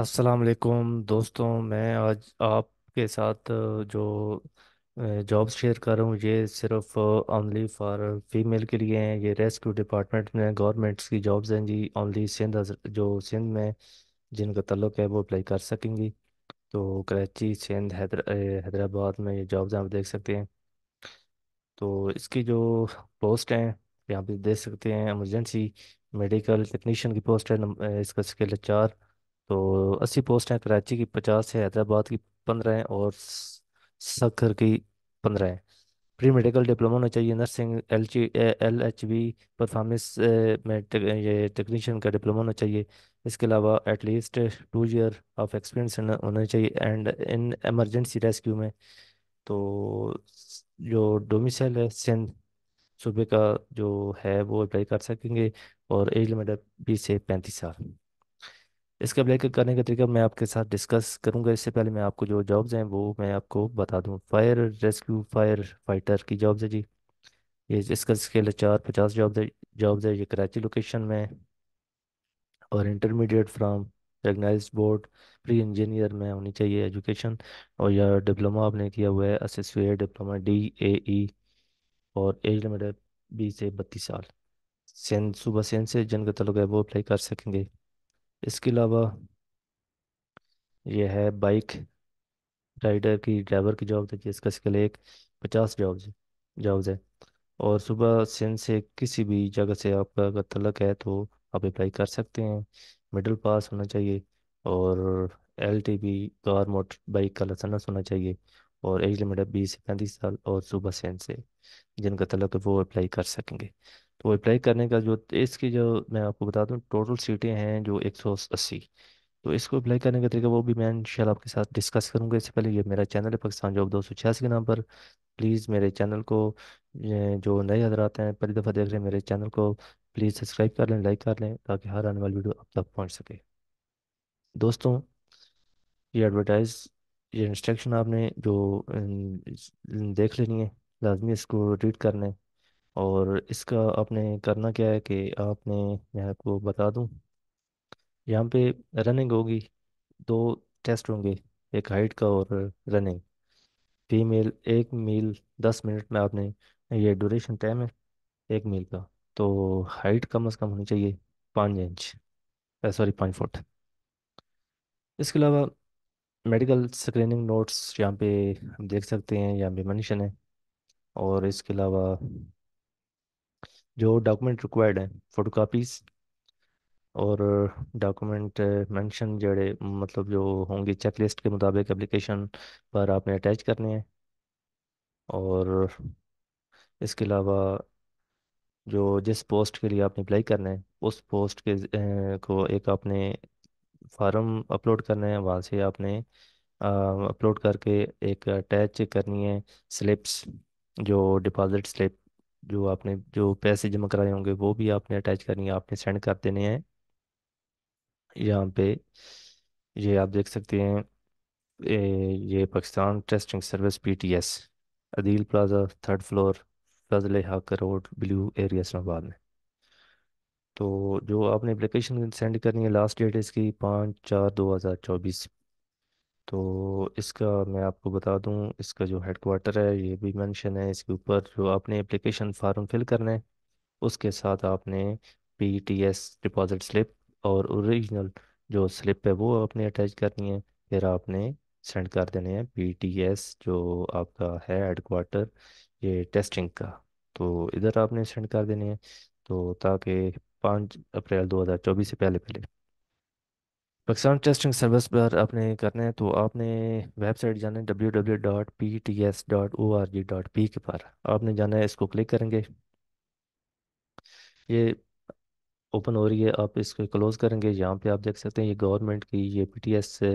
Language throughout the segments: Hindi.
अस्सलाम वालेकुम दोस्तों मैं आज आपके साथ जो जॉब शेयर कर रहा हूँ ये सिर्फ ओनली फॉर फीमेल के लिए हैं ये रेस्क्यू डिपार्टमेंट में गवर्नमेंट्स की जॉब्स हैं जी ओनली सिंध जो सिंध में जिनका तल्लुक है वो अप्लाई कर सकेंगी तो कराची सिंध हैदर हैदराबाद में ये जॉब्स आप देख सकते हैं तो इसकी जो पोस्ट हैं यहाँ पे देख सकते हैं इमरजेंसी मेडिकल टेक्नीशियन की पोस्ट है इसका स्केल है चार तो अस्सी पोस्ट हैं कराची की पचास है हैदराबाद की पंद्रह हैं और सखर की पंद्रह हैं प्री मेडिकल डिप्लोमा होना चाहिए nursing L G L H B performance में ये टेक्नीशियन का डिप्लोमा होना चाहिए इसके अलावा at least two year of experience होना चाहिए एंड इन एमरजेंसी रेस्क्यू में तो जो डोमिसल है सिंध सूबे का जो है वो अप्लाई कर सकेंगे और एज लिमिट बीस से पैंतीस साल इसका ब्लैक करने का तरीका मैं आपके साथ डिस्कस करूंगा इससे पहले मैं आपको जो जॉब्स हैं वो मैं आपको बता दूं फायर रेस्क्यू फायर फाइटर की जॉब्स है जी ये इसका स्केल है चार पचास जॉब्स है जॉब्स है ये कराची लोकेशन में और intermediate from recognize board pre engineer में होनी चाहिए एजुकेशन और या डिप्लोमा आपने किया हुआ है associate diploma D A E और एज लिमिट है बीस से बत्तीस साल सेन सुबह सेन से जिनका तलुक है वो अप्लाई कर सकेंगे इसके अलावा यह है बाइक राइडर की ड्राइवर की जॉब देखिए इसका स्किल एक पचास जॉब्स जॉब्स है और सुबह सिंध से किसी भी जगह से आपका अगर तलक है तो आप अप्लाई कर सकते हैं मिडिल पास होना चाहिए और L T B car motorbike का लाइसेंस होना चाहिए और एज लिमिट है बीस से पैंतीस साल और सुबह सेन से जिनका तलक वो अप्लाई कर सकेंगे तो अप्लाई करने का जो इसकी जो मैं आपको बता दूं टोटल सीटें हैं जो 180 तो इसको अप्लाई करने का तरीका वो भी मैं इंशाल्लाह आपके साथ डिस्कस करूंगा इससे पहले ये मेरा चैनल है पाकिस्तान जॉब दो सौ छियासी के नाम पर प्लीज़ मेरे चैनल को जो नए हजरात हैं पहली दफ़ा देख रहे हैं मेरे चैनल को प्लीज़ सब्सक्राइब कर लें लाइक कर लें ताकि हर आने वाली वीडियो आप तक पहुँच सके दोस्तों ये एडवर्टाइज ये इंस्ट्रक्शन आपने जो देख लेनी है लाजमी इसको रीड करना है और इसका आपने करना क्या है कि आपने मैं आपको बता दूं यहाँ पे रनिंग होगी दो टेस्ट होंगे एक हाइट का और रनिंग फीमेल एक मील दस मिनट में आपने ये ड्यूरेशन टाइम है एक मील का तो हाइट कम से कम होनी चाहिए पाँच इंच सॉरी पाँच फुट इसके अलावा मेडिकल स्क्रीनिंग नोट्स यहाँ पे हम देख सकते हैं यहाँ पे मेंशन है और इसके अलावा जो डॉक्यूमेंट रिक्वायर्ड है फोटो कापीज और डॉक्यूमेंट मेंशन जड़े मतलब जो होंगे चेकलिस्ट के मुताबिक एप्लीकेशन पर आपने अटैच करने हैं और इसके अलावा जो जिस पोस्ट के लिए आपने अप्लाई करना है उस पोस्ट के को एक आपने फॉर्म अपलोड करना है वहाँ से आपने अपलोड करके एक अटैच करनी है स्लिप्स जो डिपॉजिट स्लिप जो आपने जो पैसे जमा कराए होंगे वो भी आपने अटैच करनी है आपने सेंड कर देने हैं यहाँ पे ये आप देख सकते हैं ये Pakistan testing service PTS Adeel plaza third floor Fazal Haq road blue area Islamabad में तो जो आपने एप्लीकेशन सेंड करनी है लास्ट डेट इसकी पाँच चार दो हज़ार चौबीस तो इसका मैं आपको बता दूं इसका जो हेडक्वार्टर है ये भी मेंशन है इसके ऊपर जो आपने एप्लीकेशन फॉर्म फिल करना है उसके साथ आपने P T S deposit slip और ओरिजिनल जो स्लिप है वो आपने अटैच करनी है फिर आपने सेंड कर देने हैं पी टी एस जो आपका है हेडक्वार्टर ये टेस्टिंग का तो इधर आपने सेंड कर देने हैं तो ताकि पाँच अप्रैल दो हज़ार चौबीस से पहले पहले पाकिस्तान टेस्टिंग सर्विस पर आपने करना है तो आपने वेबसाइट जाना है W W dot P T S dot O R G dot P K पर आपने जाना है इसको क्लिक करेंगे ये ओपन हो रही है आप इसको क्लोज करेंगे यहाँ पे आप देख सकते हैं ये गवर्नमेंट की ये पीटीएस से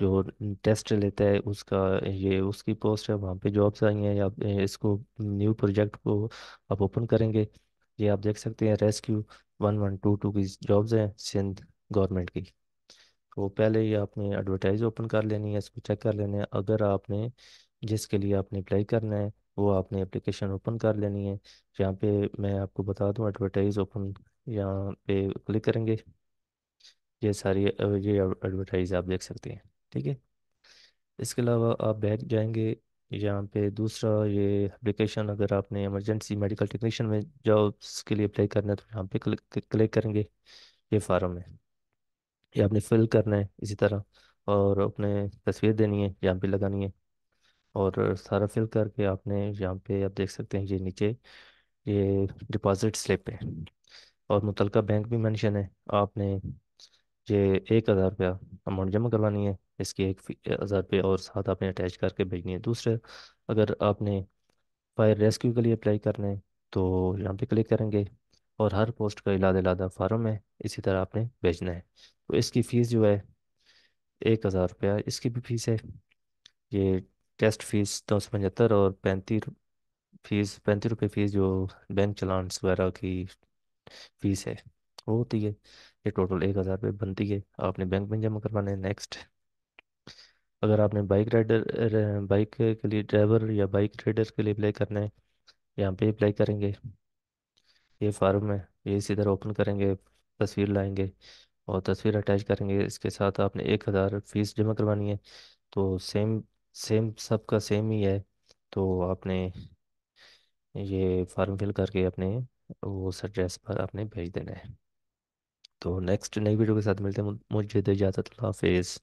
जो टेस्ट लेता है उसका ये उसकी पोस्ट है वहाँ पे जॉब्स आई हैं आप इसको न्यू प्रोजेक्ट को आप ओपन करेंगे ये आप देख सकते हैं rescue one one two two की जॉब्स हैं सिंध गवर्नमेंट की तो पहले ही आपने एडवर्टाइज ओपन कर लेनी है इसको चेक कर लेना है अगर आपने जिसके लिए आपने अप्लाई करना है वो आपने एप्लीकेशन ओपन कर लेनी है यहाँ पे मैं आपको बता दूँ एडवर्टाइज ओपन यहाँ पे क्लिक करेंगे ये सारी ये एडवर्टाइज आप देख सकते हैं ठीक है इसके अलावा आप बैक जाएंगे यहाँ पे दूसरा ये एप्लीकेशन अगर आपने इमरजेंसी मेडिकल टेक्नीशियन में जॉब्स के लिए अप्लाई करना है तो यहाँ पे क्लिक क्लिक करेंगे ये फार्म है ये आपने फिल करना है इसी तरह और अपने तस्वीर देनी है यहाँ पे लगानी है और सारा फिल करके आपने यहाँ पे आप देख सकते हैं ये नीचे ये डिपॉजिट स्लिप है और मुतलका बैंक भी मेंशन है आपने ये एक हज़ार रुपया अमाउंट जमा करवानी है इसकी एक हज़ार रुपये और साथ आपने अटैच करके भेजनी है दूसरा अगर आपने फायर रेस्क्यू के लिए अप्लाई करना है तो यहाँ पे क्लिक करेंगे और हर पोस्ट का इलादा इलादा फार्म है इसी तरह आपने भेजना है तो इसकी फ़ीस जो है एक हज़ार रुपया इसकी भी फ़ीस है ये टेस्ट फ़ीस दो सौ पचहत्तर और पैंतीस फीस पैंतीस रुपये फ़ीस जो बैंक चलान्स वगैरह की फ़ीस है वो होती है ये टोटल एक हज़ार रुपये बनती है आपने बैंक में जमा करवाना है नेक्स्ट अगर आपने बाइक राइडर बाइक के लिए ड्राइवर या बाइक राइडर के लिए अप्लाई करना है यहाँ पे अप्लाई करेंगे ये फार्म है ये इसी तरह ओपन करेंगे तस्वीर लाएंगे और तस्वीर अटैच करेंगे इसके साथ आपने एक हज़ार फीस जमा करवानी है तो सेम सेम सब का सेम ही है तो आपने ये फॉर्म फिल करके अपने वो सड्रेस पर आपने भेज देना है तो नेक्स्ट नई वीडियो के साथ मिलते हैं मुझे दे इजाज़त हाफिज़